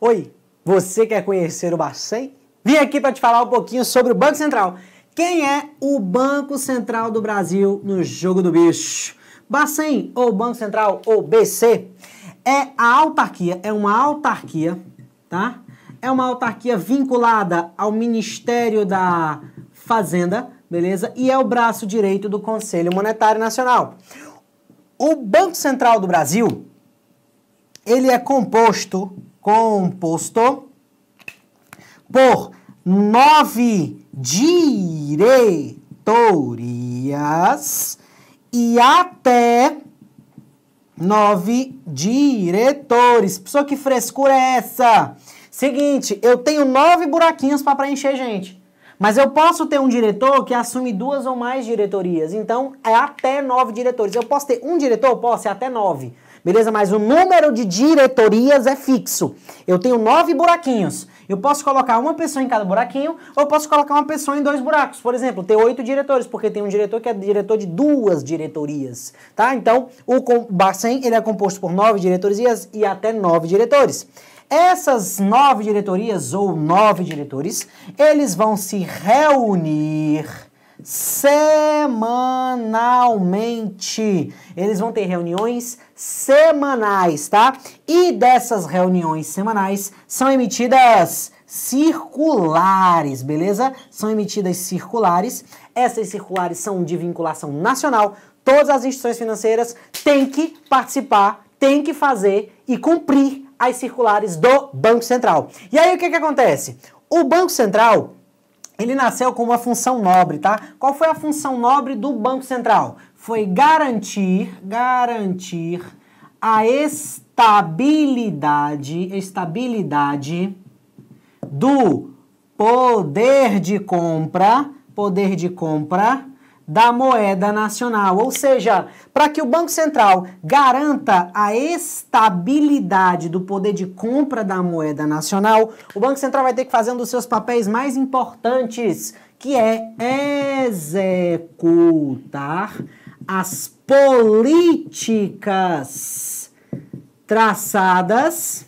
Oi, você quer conhecer o Bacen? Vim aqui para te falar um pouquinho sobre o Banco Central. Quem é o Banco Central do Brasil no jogo do bicho? Bacen, ou Banco Central, ou BC, é a autarquia, é uma autarquia, tá? É uma autarquia vinculada ao Ministério da Fazenda, beleza? E é o braço direito do Conselho Monetário Nacional. O Banco Central do Brasil, ele é composto composto por nove diretorias e até nove diretores. Pessoa que frescura é essa? Seguinte, eu tenho nove buraquinhos para preencher, gente. Mas eu posso ter um diretor que assume duas ou mais diretorias. Então, é até nove diretores. Eu posso ter um diretor? Posso, é até nove beleza? Mas o número de diretorias é fixo. Eu tenho nove buraquinhos. Eu posso colocar uma pessoa em cada buraquinho ou posso colocar uma pessoa em dois buracos. Por exemplo, ter oito diretores, porque tem um diretor que é diretor de duas diretorias, tá? Então, o Bacen ele é composto por nove diretorias e até nove diretores. Essas nove diretorias ou nove diretores, eles vão se reunir semanalmente. Eles vão ter reuniões semanais, tá? E dessas reuniões semanais são emitidas circulares, beleza? São emitidas circulares. Essas circulares são de vinculação nacional. Todas as instituições financeiras têm que participar, têm que fazer e cumprir as circulares do Banco Central. E aí o que, que acontece? O Banco Central ele nasceu com uma função nobre, tá? Qual foi a função nobre do Banco Central? Foi garantir, garantir a estabilidade, estabilidade do poder de compra, poder de compra da moeda nacional. Ou seja, para que o Banco Central garanta a estabilidade do poder de compra da moeda nacional, o Banco Central vai ter que fazer um dos seus papéis mais importantes, que é executar as políticas traçadas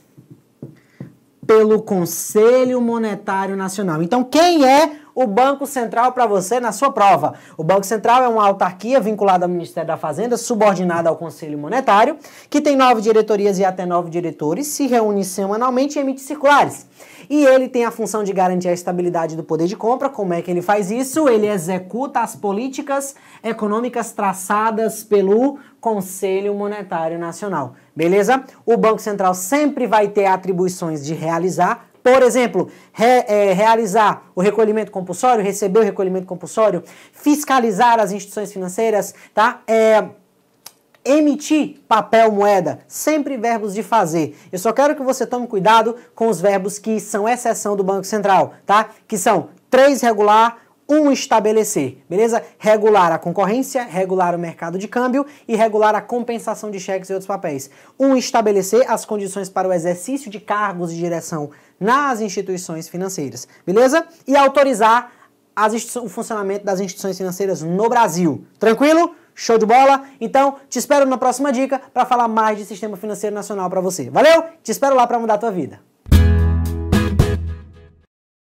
pelo Conselho Monetário Nacional. Então, quem é o Banco Central para você na sua prova. O Banco Central é uma autarquia vinculada ao Ministério da Fazenda, subordinada ao Conselho Monetário, que tem nove diretorias e até nove diretores, se reúne semanalmente e emite circulares. E ele tem a função de garantir a estabilidade do poder de compra. Como é que ele faz isso? Ele executa as políticas econômicas traçadas pelo Conselho Monetário Nacional. Beleza? O Banco Central sempre vai ter atribuições de realizar por exemplo, re, é, realizar o recolhimento compulsório, receber o recolhimento compulsório, fiscalizar as instituições financeiras, tá? É, emitir papel moeda, sempre verbos de fazer. Eu só quero que você tome cuidado com os verbos que são exceção do Banco Central, tá? Que são três regular, um estabelecer, beleza? Regular a concorrência, regular o mercado de câmbio e regular a compensação de cheques e outros papéis. Um estabelecer as condições para o exercício de cargos de direção nas instituições financeiras, beleza? E autorizar o funcionamento das instituições financeiras no Brasil. Tranquilo? Show de bola? Então, te espero na próxima dica para falar mais de sistema financeiro nacional para você. Valeu? Te espero lá para mudar a tua vida.